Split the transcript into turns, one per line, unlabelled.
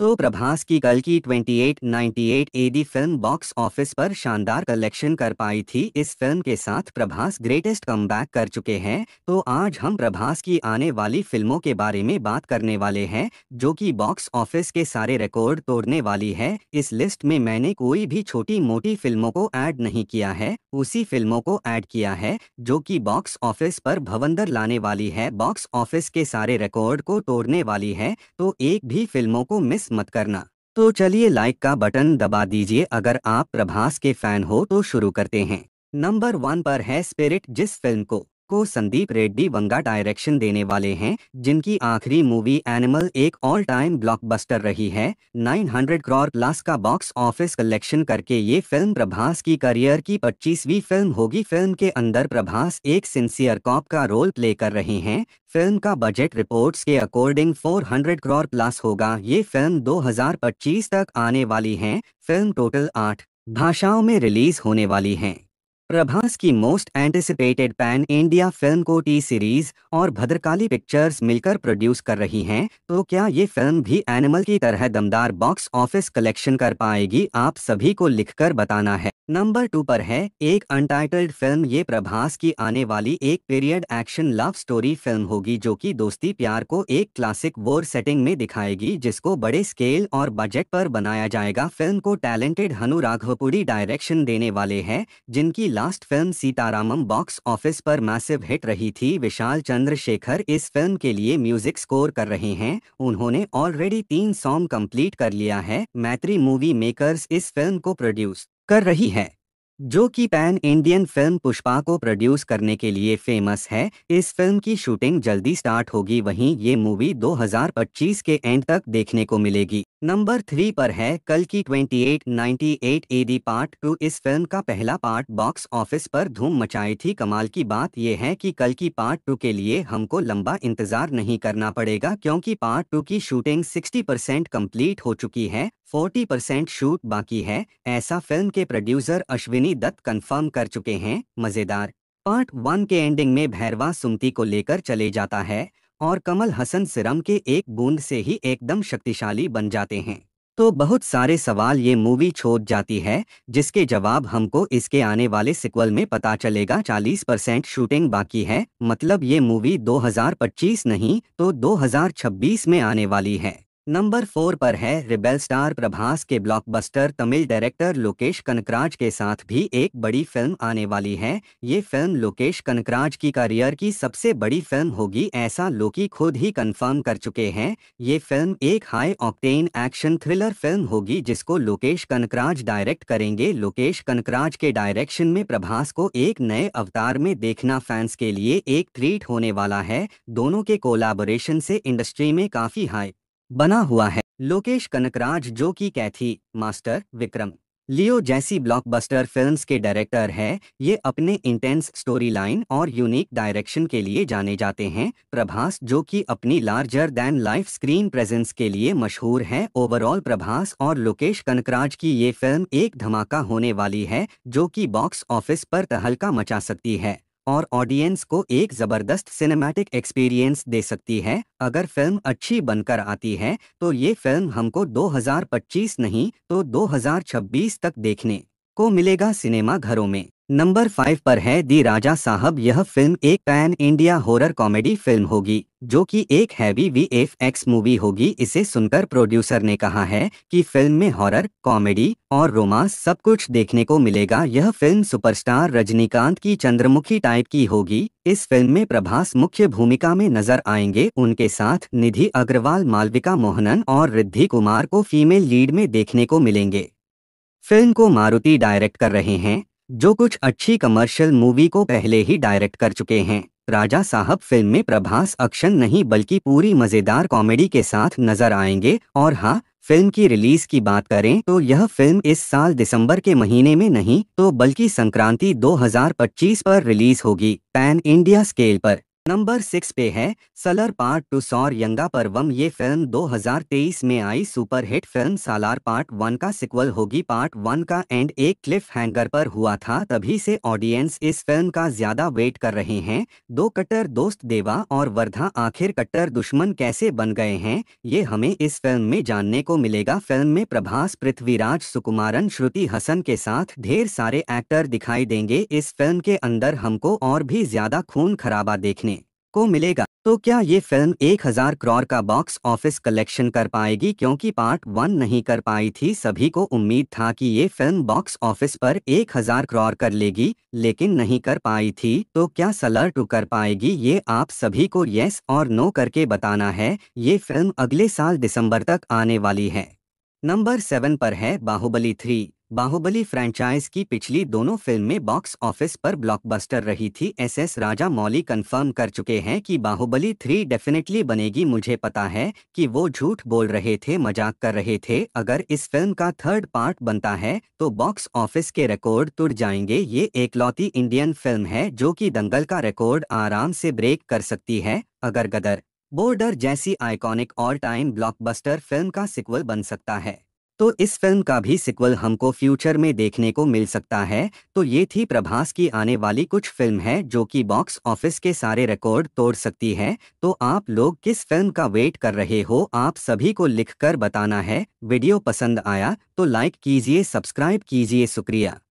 तो प्रभास की कल की 2898 एडी फिल्म बॉक्स ऑफिस पर शानदार कलेक्शन कर पाई थी इस फिल्म के साथ प्रभास ग्रेटेस्ट कम कर चुके हैं तो आज हम प्रभास की आने वाली फिल्मों के बारे में बात करने वाले हैं जो कि बॉक्स ऑफिस के सारे रिकॉर्ड तोड़ने वाली है इस लिस्ट में मैंने कोई भी छोटी मोटी फिल्मों को ऐड नहीं किया है उसी फिल्मों को ऐड किया है जो कि बॉक्स ऑफिस पर भवंदर लाने वाली है बॉक्स ऑफिस के सारे रिकॉर्ड को तोड़ने वाली है तो एक भी फिल्मों को मिस मत करना तो चलिए लाइक का बटन दबा दीजिए अगर आप प्रभास के फैन हो तो शुरू करते हैं नंबर वन पर है स्पिरिट जिस फिल्म को को संदीप रेड्डी वंगा डायरेक्शन देने वाले हैं जिनकी आखिरी मूवी एनिमल एक ऑल टाइम ब्लॉकबस्टर रही है 900 क्रॉर प्लस का बॉक्स ऑफिस कलेक्शन करके ये फिल्म प्रभास की करियर की 25वीं फिल्म होगी फिल्म के अंदर प्रभास एक सिंसियर कॉप का रोल प्ले कर रहे हैं फिल्म का बजट रिपोर्ट्स के अकॉर्डिंग 400 क्रॉर प्लस होगा ये फिल्म 2025 तक आने वाली है फिल्म टोटल आठ भाषाओं में रिलीज होने वाली है प्रभास की most anticipated pan India film को टी सीरीज और भद्रकाली पिक्चर्स मिलकर प्रोड्यूस कर रही हैं तो क्या ये फिल्म भी एनिमल की तरह दमदार बॉक्स ऑफिस कलेक्शन कर पाएगी आप सभी को लिखकर बताना है नंबर टू पर है एक अनटाइटल्ड फिल्म ये प्रभास की आने वाली एक period action love story film होगी जो की दोस्ती प्यार को एक क्लासिक वोर सेटिंग में दिखाएगी जिसको बड़े स्केल और बजट पर बनाया जाएगा फिल्म को टैलेंटेड हनु राघवपुरी डायरेक्शन देने वाले है जिनकी last film Sita Ramam box office पर मैसिव हिट रही थी विशाल चंद्रशेखर इस फिल्म के लिए म्यूजिक स्कोर कर रहे हैं उन्होंने ऑलरेडी तीन सॉन्ग कंप्लीट कर लिया है मैत्री मूवी मेकर्स इस फिल्म को प्रोड्यूस कर रही है जो कि पैन इंडियन फिल्म पुष्पा को प्रोड्यूस करने के लिए फेमस है इस फिल्म की शूटिंग जल्दी स्टार्ट होगी वहीं ये मूवी 2025 के एंड तक देखने को मिलेगी नंबर थ्री पर है कल की 2898 एडी पार्ट टू इस फिल्म का पहला पार्ट बॉक्स ऑफिस पर धूम मचाई थी कमाल की बात यह है कि कल की पार्ट टू के लिए हमको लंबा इंतजार नहीं करना पड़ेगा क्योंकि पार्ट टू की शूटिंग 60 परसेंट कम्प्लीट हो चुकी है 40 परसेंट शूट बाकी है ऐसा फिल्म के प्रोड्यूसर अश्विनी दत्त कंफर्म कर चुके हैं मज़ेदार पार्ट वन के एंडिंग में भैरवा सुमती को लेकर चले जाता है और कमल हसन सिरम के एक बूंद से ही एकदम शक्तिशाली बन जाते हैं तो बहुत सारे सवाल ये मूवी छोड़ जाती है जिसके जवाब हमको इसके आने वाले सिक्वल में पता चलेगा 40 परसेंट शूटिंग बाकी है मतलब ये मूवी 2025 नहीं तो 2026 में आने वाली है नंबर फोर पर है रिबेल स्टार प्रभास के ब्लॉकबस्टर तमिल डायरेक्टर लोकेश कनकराज के साथ भी एक बड़ी फिल्म आने वाली है ये फिल्म लोकेश कनकराज की करियर की सबसे बड़ी फिल्म होगी ऐसा लोकी खुद ही कंफर्म कर चुके हैं ये फिल्म एक high octane action thriller film होगी जिसको लोकेश कनकराज डायरेक्ट करेंगे लोकेश कनकराज के डायरेक्शन में प्रभास को एक नए अवतार में देखना फैंस के लिए एक ट्रीट होने वाला है दोनों के कोलाबोरेशन से इंडस्ट्री में काफ़ी हाई बना हुआ है लोकेश कनकराज जो कि कैथी मास्टर विक्रम लियो जैसी ब्लॉकबस्टर फिल्म्स के डायरेक्टर हैं ये अपने इंटेंस स्टोरी लाइन और यूनिक डायरेक्शन के लिए जाने जाते हैं प्रभास जो कि अपनी larger than life screen presence के लिए मशहूर हैं ओवरऑल प्रभास और लोकेश कनकराज की ये फिल्म एक धमाका होने वाली है जो कि बॉक्स ऑफिस पर तहलका मचा सकती है और ऑडियंस को एक ज़बरदस्त सिनेमैटिक एक्सपीरियंस दे सकती है अगर फिल्म अच्छी बनकर आती है तो ये फिल्म हमको 2025 नहीं तो 2026 तक देखने को मिलेगा सिनेमा घरों में नंबर फाइव पर है दी राजा साहब यह फिल्म एक pan India horror comedy film होगी जो कि एक heavy V F X movie होगी इसे सुनकर प्रोड्यूसर ने कहा है कि फिल्म में हॉरर कॉमेडी और रोमांस सब कुछ देखने को मिलेगा यह फिल्म सुपरस्टार रजनीकांत की चंद्रमुखी टाइप की होगी इस फिल्म में प्रभास मुख्य भूमिका में नजर आएंगे उनके साथ निधि अग्रवाल मालविका मोहनन और रिद्धि कुमार को फीमेल लीड में देखने को मिलेंगे फिल्म को मारुति डायरेक्ट कर रहे हैं जो कुछ अच्छी कमर्शियल मूवी को पहले ही डायरेक्ट कर चुके हैं राजा साहब फिल्म में प्रभास अक्षन नहीं बल्कि पूरी मज़ेदार कॉमेडी के साथ नजर आएंगे और हाँ फिल्म की रिलीज की बात करें तो यह फिल्म इस साल दिसंबर के महीने में नहीं तो बल्कि संक्रांति 2025 पर रिलीज होगी पैन इंडिया स्केल पर नंबर सिक्स पे है सलर पार्ट टू सौर यंगा परवम ये फिल्म 2023 में आई superhit film Salaar part one का सिक्वल होगी पार्ट वन का एंड एक क्लिफ हैंगर पर हुआ था तभी से ऑडियंस इस फिल्म का ज्यादा वेट कर रहे हैं दो कट्टर दोस्त देवा और वर्धा आखिर कट्टर दुश्मन कैसे बन गए हैं ये हमें इस फिल्म में जानने को मिलेगा फिल्म में प्रभास पृथ्वीराज सुकुमारन श्रुति हसन के साथ ढेर सारे एक्टर दिखाई देंगे इस फिल्म के अंदर हमको और भी ज्यादा खून खराबा देखने को मिलेगा तो क्या ये फिल्म 1000 करोड़ का बॉक्स ऑफिस कलेक्शन कर पाएगी क्योंकि पार्ट वन नहीं कर पाई थी सभी को उम्मीद था कि ये फिल्म बॉक्स ऑफिस पर 1000 करोड़ कर लेगी लेकिन नहीं कर पाई थी तो क्या सलर टू कर पाएगी ये आप सभी को यस और नो करके बताना है ये फिल्म अगले साल दिसंबर तक आने वाली है नंबर सेवन पर है बाहुबली थ्री बाहुबली फ्रेंचाइज की पिछली दोनों फिल्में बॉक्स ऑफिस पर ब्लॉकबस्टर रही थी एसएस राजा मौली कंफर्म कर चुके हैं कि बाहुबली थ्री डेफिनेटली बनेगी मुझे पता है कि वो झूठ बोल रहे थे मजाक कर रहे थे अगर इस फिल्म का थर्ड पार्ट बनता है तो बॉक्स ऑफिस के रिकॉर्ड टूट जाएंगे ये एकलौती इंडियन फिल्म है जो कि दंगल का रिकॉर्ड आराम से ब्रेक कर सकती है अगर गदर बोर्डर जैसी iconic all time blockbuster film का सिक्वल बन सकता है तो इस फिल्म का भी सिक्वल हमको फ्यूचर में देखने को मिल सकता है तो ये थी प्रभास की आने वाली कुछ फिल्म है जो कि बॉक्स ऑफिस के सारे रिकॉर्ड तोड़ सकती है तो आप लोग किस फिल्म का वेट कर रहे हो आप सभी को लिख कर बताना है वीडियो पसंद आया तो लाइक कीजिए सब्सक्राइब कीजिए शुक्रिया